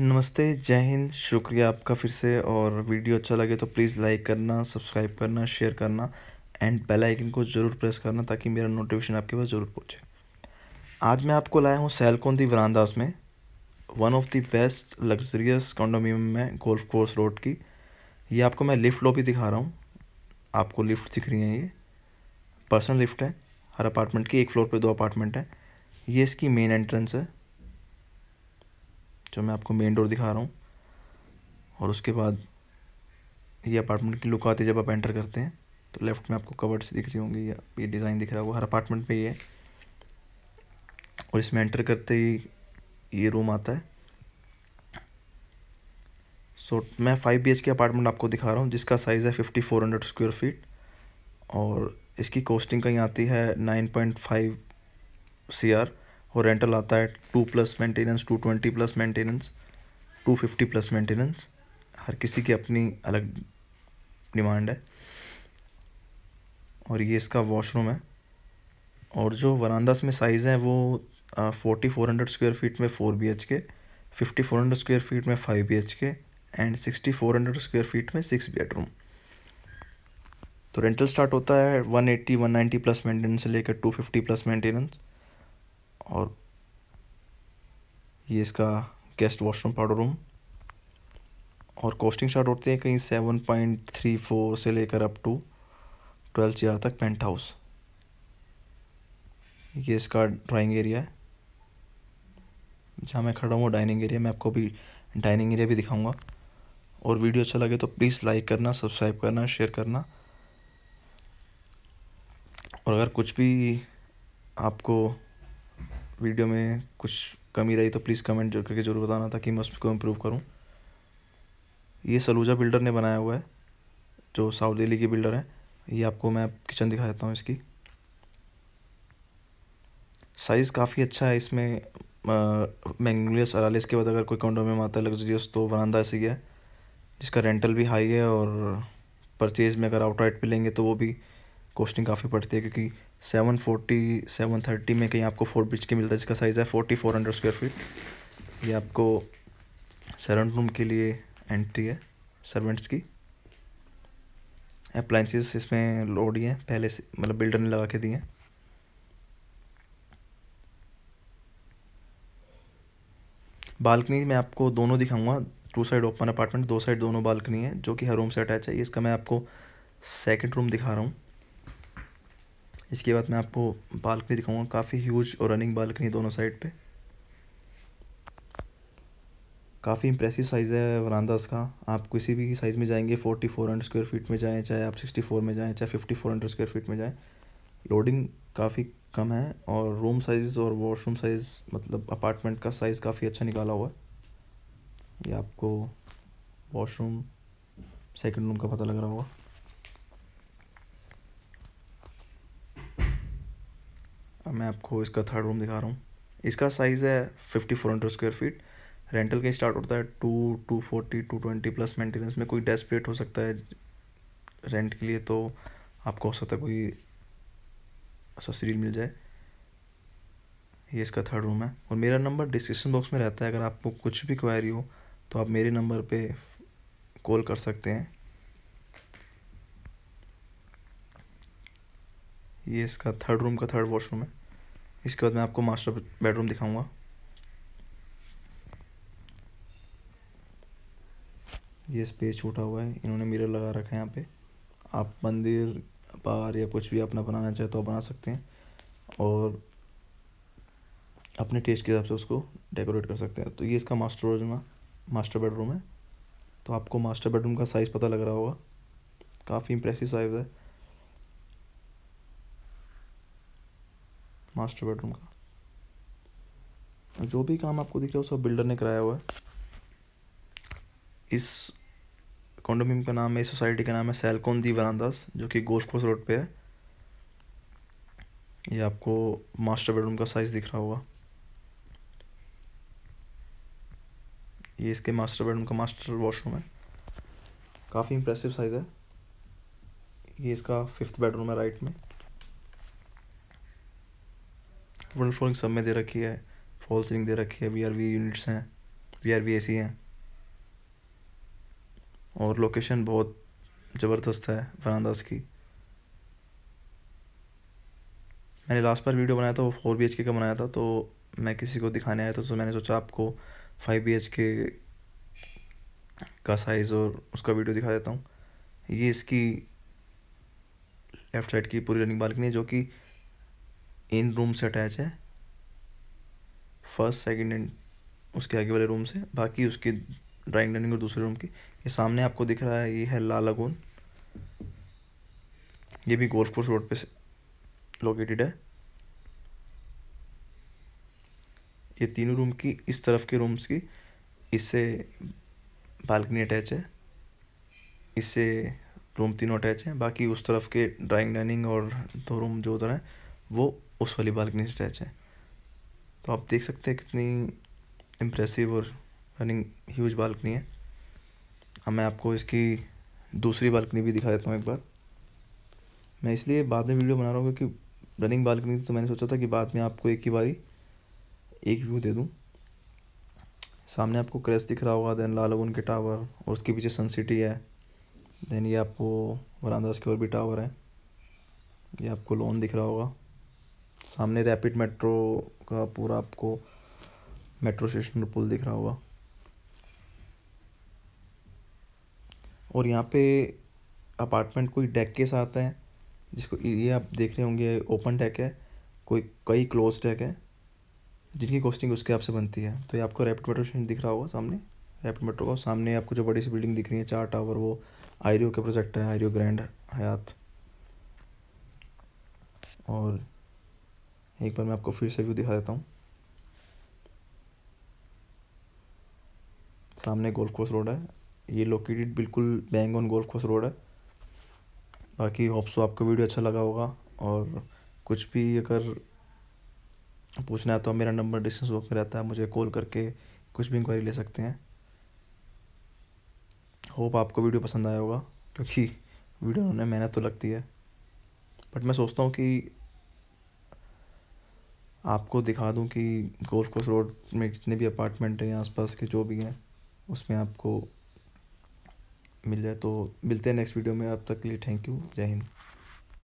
नमस्ते जय हिंद शुक्रिया आपका फिर से और वीडियो अच्छा लगे तो प्लीज़ लाइक करना सब्सक्राइब करना शेयर करना एंड बेल आइकन को ज़रूर प्रेस करना ताकि मेरा नोटिफिकेशन आपके पास ज़रूर पहुँचे आज मैं आपको लाया हूँ सैलकोन दी वरानदास में one of the best luxurious condominium में गोल्फ कोर्स रोड की ये आपको मैं लिफ्ट लॉबी दिखा रहा हूँ आपको लिफ्ट दिख रही है ये पर्सनल लिफ्ट है हर अपार्टमेंट की एक फ्लोर पर दो अपार्टमेंट है ये इसकी मेन एंट्रेंस है जो मैं आपको मेन डोर दिखा रहा हूँ और उसके बाद ये अपार्टमेंट की लुक आती है जब आप एंटर करते हैं तो लेफ्ट में आपको कवर्ड्स दिख रही होंगी या ये डिज़ाइन दिख रहा होगा हर अपार्टमेंट पे ये है और इसमें एंटर करते ही ये रूम आता है सो so, मैं फाइव बी के अपार्टमेंट आपको दिखा रहा हूँ जिसका साइज़ है fifty four hundred square feet और इसकी कॉस्टिंग कहीं आती है nine point five C R और रेंटल आता है two plus maintenance two twenty plus maintenance two fifty plus maintenance हर किसी की अपनी अलग डिमांड है और ये इसका वॉशरूम है और जो वरानदास में साइज़ हैं वो forty four hundred square feet में फ़ोर बी एच के fifty four hundred square feet में फाइव बी एच के and sixty four hundred square feet में सिक्स बेडरूम तो रेंटल स्टार्ट होता है one eighty one ninety plus maintenance से लेकर टू फिफ्टी प्लस मेंटेनेंस और ये इसका गेस्ट वॉशरूम पाउडर रूम और कॉस्टिंग स्टार्ट होती है कहीं सेवन पॉइंट थ्री फोर से लेकर अप टू ट्वेल्व सी तक पेंट हाउस ये इसका ड्राइंग एरिया है जहाँ मैं खड़ा हूँ डाइनिंग एरिया मैं आपको भी डाइनिंग एरिया भी दिखाऊंगा और वीडियो अच्छा लगे तो प्लीज़ लाइक करना सब्सक्राइब करना शेयर करना और अगर कुछ भी आपको वीडियो में कुछ कमी रही तो प्लीज़ कमेंट करके ज़रूर बताना ताकि मैं उसको इम्प्रूव करूँ ये सलूजा बिल्डर ने बनाया हुआ है जो साउथ दिल्ली की बिल्डर है ये आपको मैं किचन दिखा देता हूँ इसकी साइज़ काफ़ी अच्छा है इसमें मैंगलियस अरालिस के बाद अगर कोई कॉन्डोमियम आता है लग्जरियस तो वरानदा ऐसी है जिसका रेंटल भी हाई है और परचेज़ में अगर आउटराइट भी लेंगे तो वो भी कॉस्टिंग काफ़ी पड़ती है क्योंकि सेवन फोर्टी सेवन थर्टी में कहीं आपको फोर ब्रिज के मिलता है जिसका साइज़ है forty four hundred square feet ये आपको सेवन रूम के लिए एंट्री है सर्वेंट्स की अप्लाइंसिस इसमें लोड ही हैं पहले से मतलब बिल्डर ने लगा के दिए हैं बालकनी मैं आपको दोनों दिखाऊंगा टू साइड ओपन अपार्टमेंट दो साइड दोनों बालकनी है जो कि हर रूम से अटैच है इसका मैं आपको सेकंड रूम दिखा रहा हूँ इसके बाद मैं आपको बालकनी दिखाऊंगा काफ़ी ह्यूज और रनिंग बालकनी दोनों साइड पे काफ़ी इंप्रेसिव साइज़ है वरानदास का आप किसी भी साइज़ में जाएंगे forty four hundred square feet में जाएँ चाहे आप सिक्सटी फोर में जाएँ चाहे fifty four hundred square feet में जाएँ लोडिंग काफ़ी कम है और रूम साइज़ और वॉशरूम साइज़ मतलब अपार्टमेंट का साइज़ काफ़ी अच्छा निकाला हुआ है ये आपको वॉशरूम सेकेंड रूम का पता लग रहा होगा अब मैं आपको इसका थर्ड रूम दिखा रहा हूँ इसका साइज़ है fifty four hundred square feet rental का स्टार्ट होता है two two forty two twenty plus maintenance में कोई डेस्परेट हो सकता है रेंट के लिए तो आपको हो सकता है कोई सस्ती मिल जाए ये इसका थर्ड रूम है और मेरा नंबर डिस्क्रिप्शन बॉक्स में रहता है अगर आपको कुछ भी क्वायरी हो तो आप मेरे नंबर पे कॉल कर सकते हैं ये इसका थर्ड रूम का थर्ड वॉशरूम है इसके बाद मैं आपको मास्टर बेडरूम दिखाऊंगा ये स्पेस छूटा हुआ है इन्होंने मिरर लगा रखा है यहाँ पे आप मंदिर पार या कुछ भी अपना बनाना चाहे तो बना सकते हैं और अपने टेस्ट के हिसाब से उसको डेकोरेट कर सकते हैं तो ये इसका मास्टर ओरिजिनल मास्टर बेडरूम है तो आपको मास्टर बेडरूम का साइज़ पता लग रहा होगा काफ़ी इंप्रेसिव साइज़ है मास्टर बेडरूम का जो भी काम आपको दिख रहा है वो सब बिल्डर ने कराया हुआ है इस कॉन्डोमियम का नाम है इस सोसाइटी का नाम है सैलकोन दी वरानदास जो कि गोश्त कोस रोड पे है ये आपको मास्टर बेडरूम का साइज़ दिख रहा होगा ये इसके मास्टर बेडरूम का मास्टर वॉशरूम है काफ़ी इंप्रेसिव साइज़ है ये इसका फिफ्थ बेडरूम है राइट में प्रोडक्ट फ्लोरिंग सब में दे रखी है फॉल सीलिंग दे रखी है वी आर वी यूनिट्स हैं V R V A C हैं और लोकेशन बहुत ज़बरदस्त है फरहानदास की मैंने लास्ट बार वीडियो बनाया था वो फोर बी का बनाया था तो मैं किसी को दिखाने आया था तो मैंने सोचा आपको फाइव बी के का साइज़ और उसका वीडियो दिखा देता हूँ ये इसकी लेफ़्ट साइड की पूरी रनिंग बालकनी है जो कि इन रूम से अटैच है फर्स्ट सेकंड एंड उसके आगे वाले रूम से बाकी उसकी ड्राइंग डाइनिंग और दूसरे रूम की ये सामने आपको दिख रहा है ये है लाला लगोन ये भी गोल्फ कोर्स रोड पे लोकेटेड है ये तीनों रूम की इस तरफ के रूम्स की इससे बालकनी अटैच है इससे रूम तीनों अटैच हैं बाकी उस तरफ के ड्राइंग डाइनिंग और दो रूम जो उधर हैं वो उस वाली बालकनी स्ट्रैच है तो आप देख सकते हैं कितनी इम्प्रेसिव और रनिंग ह्यूज बालकनी है अब मैं आपको इसकी दूसरी बालकनी भी दिखा देता हूँ एक बार मैं इसलिए बाद में वीडियो बना रहा हूँ क्योंकि रनिंग बालकनी तो मैंने सोचा था कि बाद में आपको एक ही बारी एक व्यू दे दूँ सामने आपको क्रेस दिख रहा होगा देन लाल के टावर और उसके पीछे सन सिटी है देन ये आपको वरानदास के और भी टावर है ये आपको लोन दिख रहा होगा सामने रैपिड मेट्रो का पूरा आपको मेट्रो स्टेशन पुल दिख रहा होगा और यहाँ पे अपार्टमेंट कोई डेक के साथ है जिसको ये आप देख रहे होंगे ओपन डेक है कोई कई क्लोज डेक है जिनकी कॉस्टिंग उसके आप से बनती है तो ये आपको रैपिड मेट्रो स्टेशन दिख रहा होगा सामने रैपिड मेट्रो का सामने आपको जो बड़ी सी बिल्डिंग दिख रही है चार टावर वो आयरियो के प्रोजेक्ट है आयरियो ग्रैंड हयात और एक बार मैं आपको फिर से व्यू दिखा देता हूँ सामने गोल्फ कोर्स रोड है ये लोकेटेड बिल्कुल bang on golf course road है बाकी होप्सो आपको वीडियो अच्छा लगा होगा और कुछ भी अगर पूछना है तो मेरा नंबर डिस्टेंस वर्क में रहता है मुझे कॉल करके कुछ भी इंक्वायरी ले सकते हैं होप आपको वीडियो पसंद आया होगा क्योंकि वीडियो में मेहनत तो लगती है बट मैं सोचता हूँ कि आपको दिखा दूं कि गोल्फ कोर्स रोड में जितने भी अपार्टमेंट हैं आसपास के जो भी हैं उसमें आपको मिल जाए तो मिलते हैं नेक्स्ट वीडियो में अब तक के लिए थैंक यू जय हिंद